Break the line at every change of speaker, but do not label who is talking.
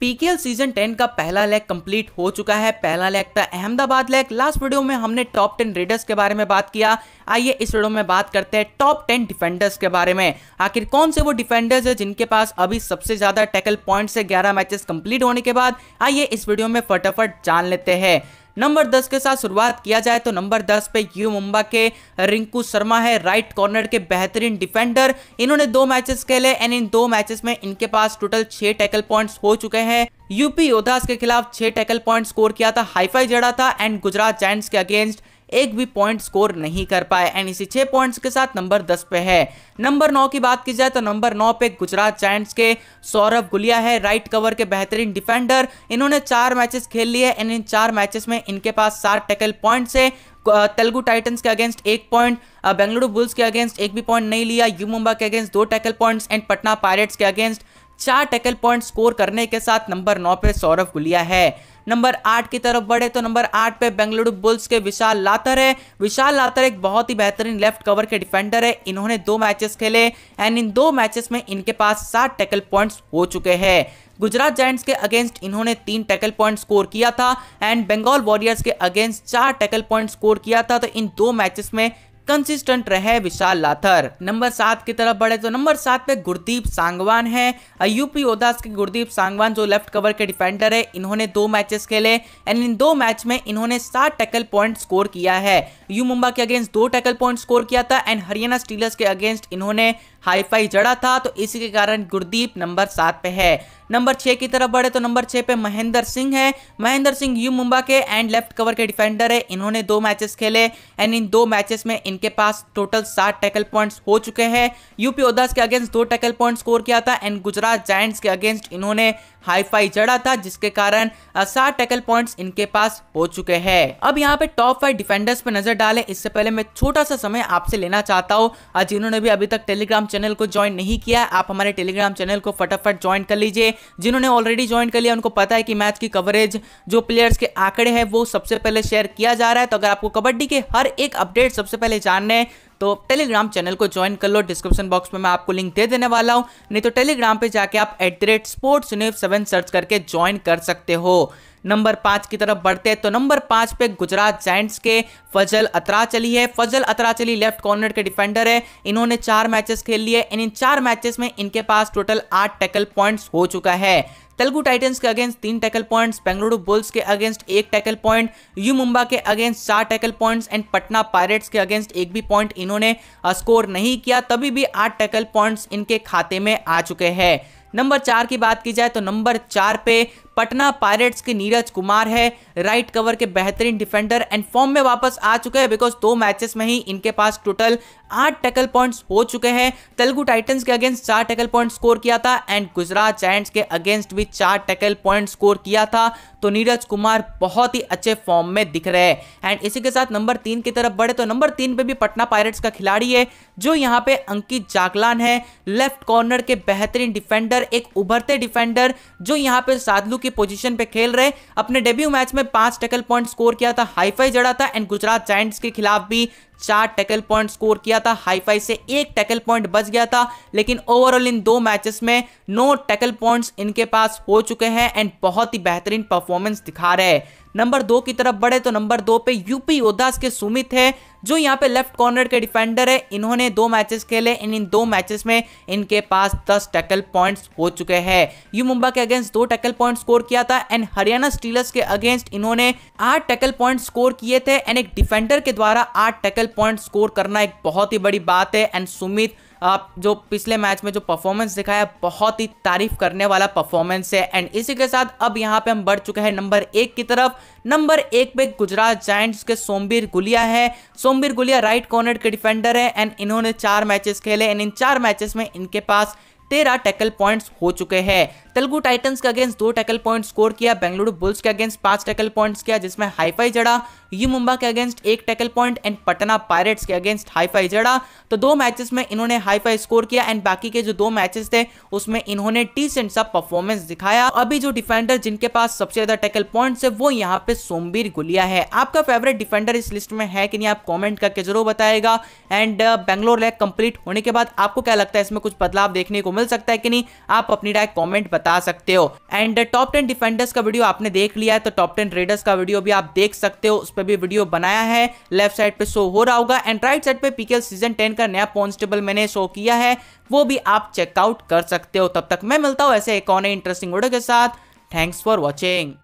PKL season 10 का पहला leg complete हो चुका है पहला लेग था अहमदाबाद लेग लास्ट वीडियो में हमने टॉप 10 रेडर्स के बारे में बात किया आइए इस वीडियो में बात करते हैं टॉप 10 डिफेंडर्स के बारे में आखिर कौन से वो डिफेंडर्स है जिनके पास अभी सबसे ज्यादा टैकल पॉइंट से ग्यारह मैचेस कंप्लीट होने के बाद आइए इस वीडियो में फटाफट जान लेते हैं नंबर दस के साथ शुरुआत किया जाए तो नंबर दस पे यू मुंबा के रिंकू शर्मा है राइट कॉर्नर के बेहतरीन डिफेंडर इन्होंने दो मैचेस खेले एंड इन दो मैचेस में इनके पास टोटल छह टैकल पॉइंट्स हो चुके हैं यूपी योद्धास के खिलाफ छह टैकल पॉइंट स्कोर किया था हाईफाई जड़ा था एंड गुजरात जैंट्स के अगेंस्ट एक भी पॉइंट स्कोर नहीं कर पाए एंड इसी छह पॉइंट्स के साथ नंबर दस पे है नंबर नौ की बात की जाए तो नंबर नौ पे गुजरात जायंट्स के सौरभ गुलिया है राइट कवर के बेहतरीन डिफेंडर इन्होंने चार मैचेस खेल लिए एंड इन चार मैचेस में इनके पास सात टैकल पॉइंट्स है तेलुगु टाइटंस के अगेंस्ट एक पॉइंट बेंगलुरु बुल्स के अगेंस्ट एक भी पॉइंट नहीं लिया यू मुंबा के अगेंस्ट दो tackle points and Patna Pirates के अगेंस्ट चार टैकल पॉइंट स्कोर करने के साथ नंबर नौ पे सौरभ गुलिया है नंबर आठ की तरफ बढ़े तो नंबर आठ पे बेंगलुरु बुल्स के विशाल लातर है विशाल लातर एक बहुत ही बेहतरीन लेफ्ट कवर के डिफेंडर है इन्होंने दो मैचेस खेले एंड इन दो मैचेस में इनके पास सात टैकल पॉइंट्स हो चुके हैं गुजरात जायंट्स के अगेंस्ट इन्होंने तीन टैकल पॉइंट स्कोर किया था एंड बंगाल वॉरियर्स के अगेंस्ट चार टैकल पॉइंट स्कोर किया था तो इन दो मैचेस में कंसिस्टेंट रहे विशाल लाथर नंबर सात की तरफ बढ़े तो नंबर सात पे गुरदीप सांगवान है यूपी ओदास के गुरदीप सांगवान जो लेफ्ट कवर के डिफेंडर है इन्होंने दो मैचेस खेले एंड इन दो मैच में इन्होंने सात टैकल पॉइंट स्कोर किया है यू मुंबा के अगेंस्ट दो टैकल पॉइंट स्कोर किया था एंड हरियाणा स्टीलर्स के अगेंस्ट इन्होंने हाईफाई जड़ा था तो इसी के कारण गुरदीप नंबर सात पे है नंबर छह की तरफ बढ़े तो नंबर छह पे महेंद्र सिंह है महेंद्र सिंह यू मुंबा के एंड लेफ्ट कवर के डिफेंडर है इन्होंने दो मैचेस खेले एंड इन दो मैचेस में इनके पास टोटल सात टैकल पॉइंट्स हो चुके हैं यूपी ओदास के अगेंस्ट दो टैकल पॉइंट स्कोर किया था एंड गुजरात जायंट्स के अगेंस्ट इन्होंने हाईफाई जड़ा था जिसके कारण सात टैकल पॉइंट्स इनके पास हो चुके हैं अब यहाँ पे टॉप फाइव डिफेंडर्स पे नजर डालें इससे पहले मैं छोटा सा समय आपसे लेना चाहता हूँ जिन्होंने भी अभी तक टेलीग्राम चैनल को ज्वाइन नहीं किया आप हमारे टेलीग्राम चैनल को फटाफट ज्वाइन कर लीजिए जिन्होंने ऑलरेडी ज्वाइन कर लिया उनको पता है कि मैच की कवरेज जो प्लेयर्स के आंकड़े हैं वो सबसे पहले शेयर किया जा रहा है तो अगर आपको कबड्डी के हर एक अपडेट सबसे पहले जानने हैं तो टेलीग्राम चैनल को ज्वाइन कर लो डिस्क्रिप्शन बॉक्स में मैं आपको लिंक दे देने वाला हूँ नहीं तो टेलीग्राम पे जाके आप at the rate sports news seven search करके ज्वाइन कर सकते हो नंबर पाँच की तरफ बढ़ते हैं तो नंबर पाँच पे गुजरात जैंट्स के फजल अतराचली है फजल अतराचली लेफ्ट कॉर्नर के डिफेंडर है इन्होंने चार मैचेस खेल लिए इन चार मैचेस में इनके पास टोटल आठ टैकल पॉइंट्स हो चुका है तेलुगु टाइटन्स के अगेंस्ट तीन टैकल पॉइंट्स बेंगलुरु बुल्स के अगेंस्ट एक टैकल पॉइंट यू मुंबा के अगेंस्ट चार tackle points and Patna Pirates के अगेंस्ट एक भी पॉइंट इन्होंने स्कोर नहीं किया तभी भी आठ टैकल पॉइंट्स इनके खाते में आ चुके हैं नंबर चार की बात की जाए तो नंबर चार पे पटना पायरेट्स के नीरज कुमार है राइट कवर के बेहतरीन डिफेंडर एंड फॉर्म में वापस आ चुके हैं बिकॉज दो मैचेस में ही इनके पास टोटल आठ टैकल पॉइंट्स हो चुके हैं तेलुगु टाइटंस के अगेंस्ट चार टैकल पॉइंट स्कोर किया था एंड गुजरात जैंट्स के अगेंस्ट भी चार टैकल पॉइंट स्कोर किया था तो नीरज कुमार बहुत ही अच्छे फॉर्म में दिख रहे हैं एंड इसी के साथ नंबर तीन की तरफ बढ़े तो नंबर तीन पे भी पटना पायरेट्स का खिलाड़ी है जो यहाँ पे अंकित जागलान है लेफ्ट कॉर्नर के बेहतरीन डिफेंडर एक उभरते डिफेंडर जो यहाँ पे साधलू डेब्यू की पोजीशन पे खेल रहे अपने डेब्यू मैच में पांच टेकल पॉइंट स्कोर किया था हाईफाई जड़ा था एंड गुजरात जाइंट्स के खिलाफ भी चार टैकल पॉइंट स्कोर किया था हाईफाई से एक टैकल पॉइंट बच गया था लेकिन ओवरऑल इन दो मैचेस में नो टैकल पॉइंट्स इनके पास हो चुके हैं एंड बहुत ही बेहतरीन परफॉर्मेंस दिखा रहे हैं नंबर दो की तरफ बढ़े तो नंबर दो पे यूपी योद्धास के सुमित है जो यहाँ पे लेफ्ट कॉर्नर के डिफेंडर है इन्होंने दो मैचेस खेले इन इन दो मैचेस में इनके पास दस टैकल पॉइंट्स हो चुके हैं यू मुंबा के अगेंस्ट दो टैकल पॉइंट स्कोर किया था एंड हरियाणा स्टीलर्स के अगेंस्ट इन्होंने आठ टैकल पॉइंट स्कोर किए थे एंड एक डिफेंडर के द्वारा आठ टैकल पॉइंट स्कोर करना एक बहुत ही बड़ी बात है एंड सुमित आप जो पिछले मैच में जो परफॉर्मेंस दिखाया बहुत ही तारीफ करने वाला परफॉर्मेंस है एंड इसी के साथ अब यहाँ पे हम बढ़ चुके हैं नंबर एक की तरफ नंबर एक पे गुजरात जाइंट्स के सोमबीर गुलिया है सोमबीर गुलिया राइट कॉर्नर के डिफेंडर है एंड इन्होंने चार मैचेस खेले एंड इन चार मैचेस में इनके पास तेरह टैकल पॉइंट्स हो चुके हैं तेलुगु टाइटंस के अगेंस्ट दो टैकल पॉइंट स्कोर किया बेंगलुरु बुल्स के अगेंस्ट पांच टैकल पॉइंट्स किया जिसमें हाईफाई जड़ा यू मुंबा के अगेंस्ट एक tackle point and Patna Pirates के अगेंस्ट हाईफाई जड़ा तो दो मैचेस में इन्होंने हाईफाई स्कोर किया एंड बाकी के जो दो मैचेस थे उसमें इन्होंने डिसेंट सा परफॉर्मेंस दिखाया अभी जो डिफेंडर जिनके पास सबसे ज्यादा टैकल पॉइंट है वो यहाँ पे सोमबीर गुलिया है आपका फेवरेट डिफेंडर इस लिस्ट में है कि नहीं आप कॉमेंट करके जरूर बताएगा एंड बेंगलोर लैग कंप्लीट होने के बाद आपको क्या लगता है इसमें कुछ बदलाव देखने को मिल सकता है कि नहीं आप अपनी राय कॉमेंट बता सकते हो एंड टॉप टेन डिफेंडर्स का वीडियो आपने देख लिया है तो टॉप टेन रेडर्स का वीडियो भी आप देख सकते हो उस पर पर भी वीडियो बनाया है लेफ्ट साइड पे शो हो रहा होगा एंड राइट साइड पे पीकेएल सीजन टेन का नया पॉन्स्टेबल मैंने शो किया है वो भी आप चेकआउट कर सकते हो तब तक मैं मिलता हूँ ऐसे एक और इंटरेस्टिंग वीडियो के साथ थैंक्स फॉर वॉचिंग